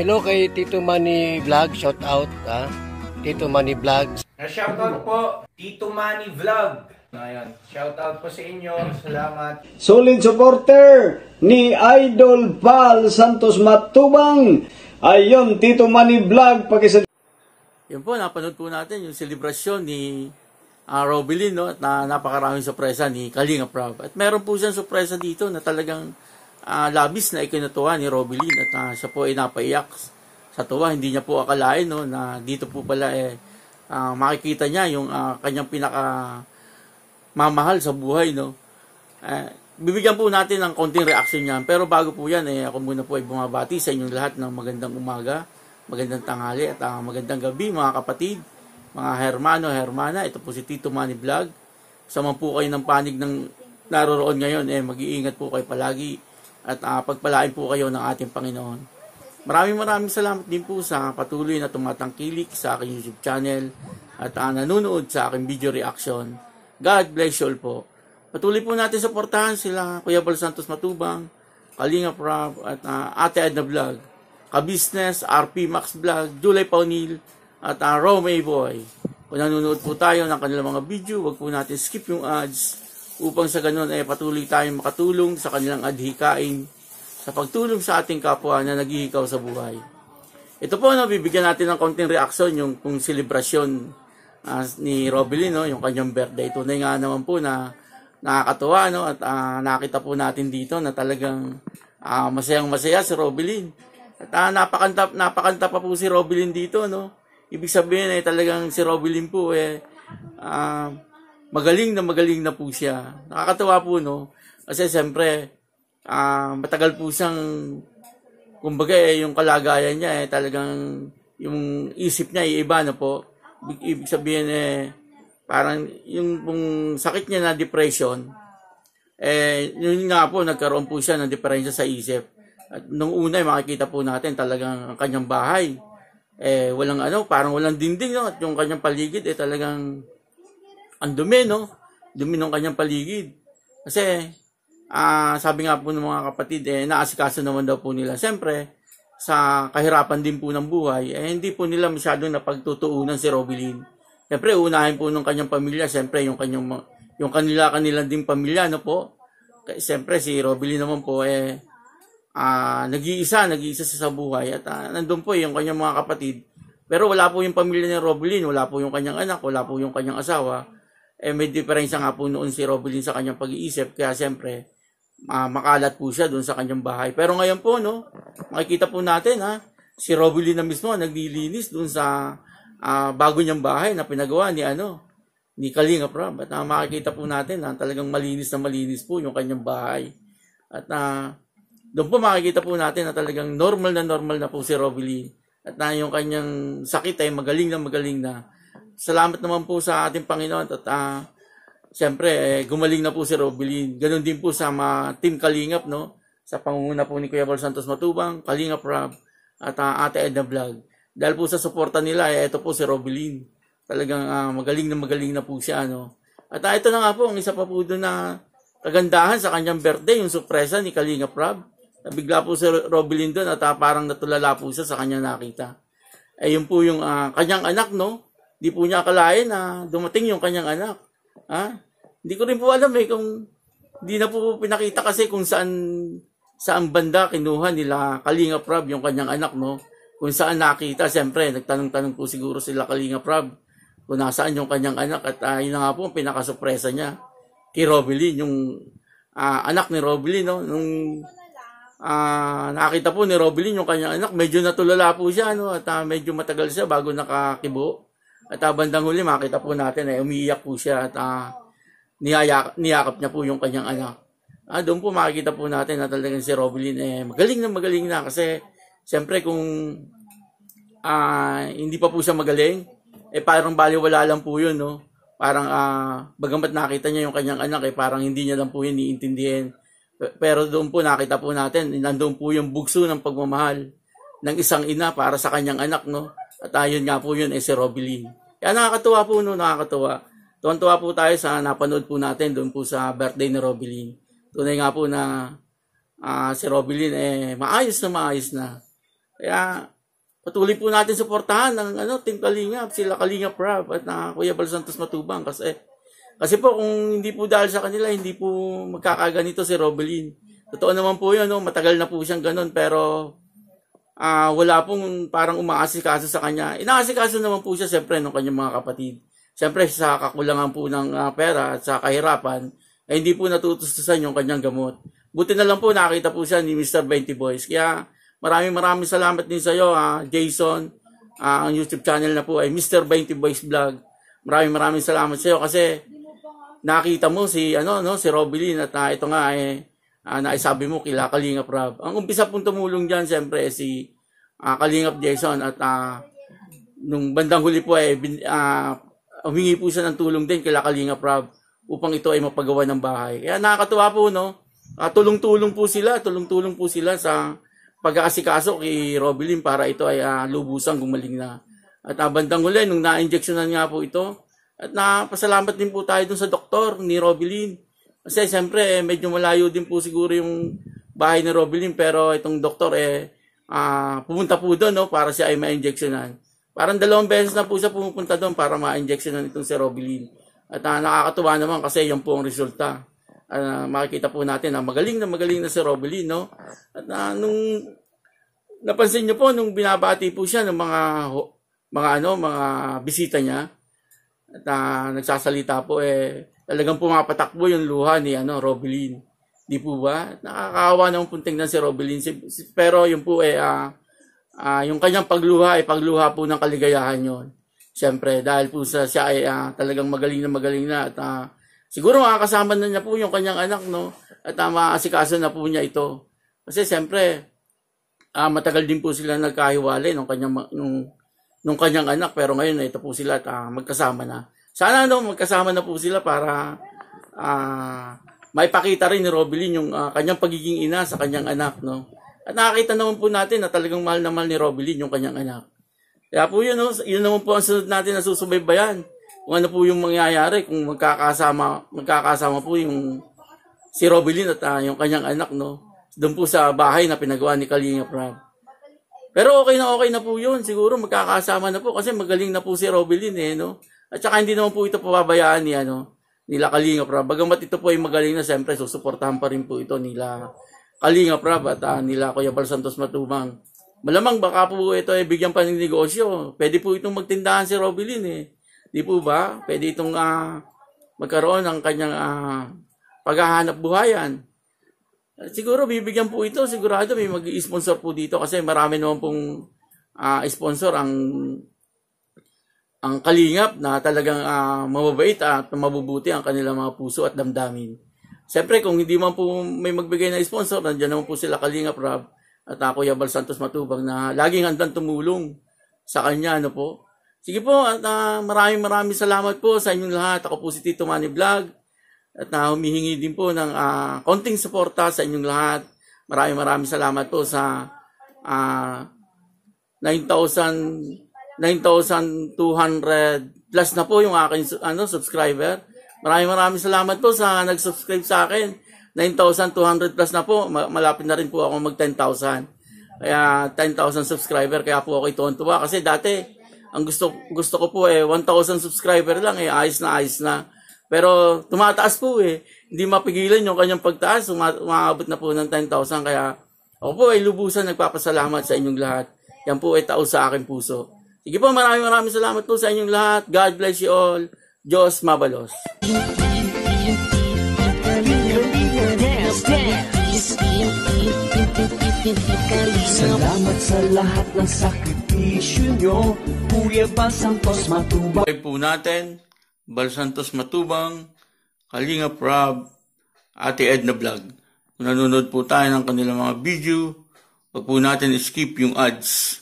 Hello kay Tito Manny Vlog, shout out ha. Tito Manny Vlog. Na shout out po Tito Manny Vlog. Ayun, shout out po sa inyo. Salamat. Solid supporter ni Idol Val Santos Matubang. Ayun, Tito Manny Vlog paki Yun po, napanood po natin yung selebrasyon ni uh, Robilin, no? At na, napakaraming sorpresa ni Kalinga Prab. At meron po siyang sorpresa dito na talagang uh, labis na ikinatuwa ni Robilin at uh, siya po ay napaiyak sa tuwa. Hindi niya po akalain, no? Na dito po pala eh, uh, makikita niya yung uh, kanyang pinaka mamahal sa buhay, no? Uh, bibigyan po natin ng konting reaction niyan. Pero bago po yan, eh, ako muna po ay bumabati sa inyong lahat ng magandang umaga, magandang tanghali at uh, magandang gabi mga kapatid mga hermano, hermana, ito po si Tito Manny Vlog. Sama po kayo ng panig ng naroroon ngayon, eh, mag-iingat po kayo palagi at uh, pagpalain po kayo ng ating Panginoon. Maraming maraming salamat din po sa patuloy na tumatangkilik sa aking YouTube channel at uh, nanonood sa aking video reaction. God bless you all po. Patuloy po natin suportahan sila Kuya Bal Santos Matubang, Kalinga Prab at uh, Ate Edna Vlog, Kabisnes, RP Max Vlog, Julay Paunil, at ang Romay Boy. Kung nanonood po tayo ng kanilang mga video, wag po natin skip yung ads upang sa ganun ay eh, patuloy tayong makatulong sa kanilang adhikain sa pagtulong sa ating kapwa na naghihikaw sa buhay. Ito po, no, bibigyan natin ng konting reaksyon yung kung selebrasyon uh, ni Robely, no, yung kanyang birthday. Tunay nga naman po na nakakatuwa no, at uh, nakita po natin dito na talagang uh, ah, masayang masaya si Robelin. At uh, napakanta, napakanta pa po si Robelin dito. No? ibig sabihin eh talagang si Robilin po eh uh, magaling na magaling na po siya. Nakakatawa po no kasi siyempre uh, matagal po siyang kumbaga eh, yung kalagayan niya eh talagang yung isip niya iba na po. Ibig, ibig sabihin eh parang yung pong sakit niya na depression eh yun nga po nagkaroon po siya ng diferensya sa isip. At nung una, eh, makikita po natin talagang ang kanyang bahay eh walang ano, parang walang dinding no? at yung kanyang paligid eh talagang ang dumi no. Dumi ng kanyang paligid. Kasi ah, sabi nga po ng mga kapatid eh naasikaso naman daw po nila. Siyempre sa kahirapan din po ng buhay eh hindi po nila masyadong napagtutuunan si Robilin. Siyempre unahin po ng kanyang pamilya, siyempre yung kanyang yung kanila kanila din pamilya no po. Siyempre si Robilin naman po eh uh, nag-iisa, nag-iisa sa buhay at uh, nandun po yung kanyang mga kapatid. Pero wala po yung pamilya ni Roblin, wala po yung kanyang anak, wala po yung kanyang asawa. Eh may diferensya nga po noon si Roblin sa kanyang pag-iisip kaya siyempre uh, makalat po siya doon sa kanyang bahay. Pero ngayon po no, makikita po natin ha, si Roblin na mismo naglilinis doon sa uh, bago niyang bahay na pinagawa ni ano ni Kalinga Prab. At uh, makikita po natin na talagang malinis na malinis po yung kanyang bahay. At uh, doon po makikita po natin na talagang normal na normal na po si Robbie at na yung kanyang sakit ay magaling na magaling na. Salamat naman po sa ating Panginoon at uh, siyempre eh, gumaling na po si Robbie Lee. Ganon din po sa mga Team Kalingap no? sa pangunguna po ni Kuya Val Santos Matubang, Kalingap Rob at uh, Ate Edna Vlog. Dahil po sa suporta nila, eh, ito po si Robbie Talagang uh, magaling na magaling na po siya. No? At uh, ito na nga po, ang isa pa po doon na kagandahan sa kanyang birthday, yung surpresa ni Kalinga Rob Nabigla po si Robilin doon at uh, parang natulala po siya sa kanya nakita. Eh yun po yung uh, kanyang anak, no? Hindi po niya akalain na uh, dumating yung kanyang anak. Ha? Hindi ko rin po alam eh kung hindi na po pinakita kasi kung saan saan banda kinuha nila Kalinga Prab yung kanyang anak, no? Kung saan nakita, siyempre, nagtanong-tanong po siguro sila Kalinga Prab kung nasaan yung kanyang anak at uh, yun nga po ang pinakasurpresa niya kay Robilin, yung uh, anak ni Robilin, no? Nung uh, nakita po ni Robelin yung kanyang anak, medyo natulala po siya no, at uh, medyo matagal siya bago nakakibo. At uh, bandang huli makita po natin ay eh, umiiyak po siya at uh, niyak, niyakap niya po yung kanyang anak. Ah, uh, doon po makikita po natin na talagang si Robelin eh magaling na magaling na kasi siyempre kung uh, hindi pa po siya magaling eh parang baliwala lang po yun no. Parang uh, bagamat nakita niya yung kanyang anak eh parang hindi niya lang po yun iintindihin pero doon po nakita po natin, nandoon po yung bugso ng pagmamahal ng isang ina para sa kanyang anak, no? At ayun nga po yun, eh, si Robeline. Kaya nakakatuwa po, no? Nakakatuwa. Tuwan-tuwa po tayo sa napanood po natin doon po sa birthday ni Robeline. Tunay nga po na uh, si Robeline, eh, maayos na maayos na. Kaya, patuloy po natin suportahan ng ano, Team Kalingap, sila Kalingap Rab at na ah, Kuya Bal Matubang kasi kasi po, kung hindi po dahil sa kanila, hindi po magkakaganito si Robelin. Totoo naman po yun, no? matagal na po siyang ganun, pero uh, wala pong parang umaasikaso sa kanya. Inaasikaso naman po siya, siyempre, ng kanyang mga kapatid. Siyempre, sa kakulangan po ng uh, pera at sa kahirapan, ay eh, hindi po natutustusan yung kanyang gamot. Buti na lang po nakita po siya ni Mr. 20 Boys. Kaya maraming maraming salamat din sa iyo, uh, ah, Jason. Uh, ang YouTube channel na po ay Mr. 20 Boys Vlog. Maraming maraming salamat sa iyo kasi nakita mo si ano no si Robelin at uh, ito nga eh uh, naisabi mo kila Kalingap Rob. Ang umpisa pong tumulong diyan siyempre si uh, Kalingap Jason at uh, nung bandang huli po eh bin, uh, humingi po siya ng tulong din kila Kalingap Rob upang ito ay mapagawa ng bahay. Kaya nakakatuwa po no. Uh, tulong-tulong po sila, tulong-tulong po sila sa pag-aasikaso kay Robelin para ito ay uh, lubusang gumaling na. At uh, bandang huli, nung na-injectionan nga po ito, at nakapasalamat din po tayo dun sa doktor ni Robilin. Kasi siyempre eh, medyo malayo din po siguro yung bahay ni Robilin pero itong doktor eh uh, pumunta po doon no, para siya ay ma-injectionan. Parang dalawang beses na po siya pumupunta doon para ma-injectionan itong si Robilin. At uh, nakakatuwa naman kasi yan po ang resulta. Uh, makikita po natin na magaling na magaling na si Robilin. No? At uh, nung napansin niyo po, nung binabati po siya ng mga, mga, ano, mga bisita niya, at ah, nagsasalita po eh talagang pumapatakbo yung luha ni ano Robelin. Di po ba? Nakakaawa naman pong tingnan si Robelin. Si, si, pero yun po eh uh, uh, yung kanyang pagluha ay eh, pagluha po ng kaligayahan yon. Siyempre dahil po sa siya ay uh, eh, talagang magaling na magaling na at uh, siguro makakasama na niya po yung kanyang anak no at uh, maaasikaso na po niya ito. Kasi siyempre uh, matagal din po sila nagkahiwalay nung kanyang nung nung kanyang anak pero ngayon ito po sila at uh, magkasama na. Sana no magkasama na po sila para uh, maipakita rin ni Robilin yung uh, kanyang pagiging ina sa kanyang anak no. At nakakita naman po natin na talagang mahal na mahal ni Robilin yung kanyang anak. Kaya po yun, no? yun naman po ang sunod natin na susubaybayan. Kung ano po yung mangyayari, kung magkakasama, magkakasama po yung si Robilin at uh, yung kanyang anak, no? Doon po sa bahay na pinagawa ni Kalinga Prab. Pero okay na okay na po yun. Siguro magkakasama na po kasi magaling na po si Robelin eh, no? At saka hindi naman po ito pababayaan ni, ano, nila Kalinga Prab. Bagamat ito po ay magaling na, siyempre susuportahan pa rin po ito nila Kalinga Prab at uh, ah, nila Kuya Bal Santos Matubang. Malamang baka po ito ay eh, bigyan pa ng negosyo. Pwede po itong magtindahan si Robelin eh. Di po ba? Pwede itong uh, magkaroon ng kanyang uh, paghahanap buhayan. Siguro bibigyan po ito, sigurado may mag-sponsor po dito kasi marami naman pong uh, sponsor ang ang kalingap na talagang uh, mababait at mabubuti ang kanilang mga puso at damdamin. Siyempre, kung hindi man po may magbigay na sponsor, nandiyan naman po sila Kalingap Rob at ako, Yabal Santos Matubang, na laging handang tumulong sa kanya. Ano po? Sige po, at uh, maraming maraming salamat po sa inyong lahat. Ako po si Tito Manny Vlog at uh, humihingi din po ng uh, konting suporta sa inyong lahat. Maraming maraming salamat po sa uh, 9,000 9,200 plus na po yung aking ano subscriber. Maraming maraming salamat po sa nag-subscribe sa akin. 9,200 plus na po. Malapit na rin po ako mag 10,000. Kaya 10,000 subscriber kaya po ako tuwa kasi dati ang gusto gusto ko po eh 1,000 subscriber lang eh ayos na ayos na. Pero tumataas po eh. Hindi mapigilan yung kanyang pagtaas. Umaabot na po ng 10,000. Kaya ako po ay lubusan nagpapasalamat sa inyong lahat. Yan po ay taos sa aking puso. Sige po, maraming maraming salamat po sa inyong lahat. God bless you all. Diyos mabalos. Salamat sa lahat ng sakripisyo nyo, Kuya Basang Tos Matubay po natin Balsantos Matubang, Kalinga Prab, Ate Edna Vlog. Kung nanonood po tayo ng kanilang mga video, wag po natin skip yung ads.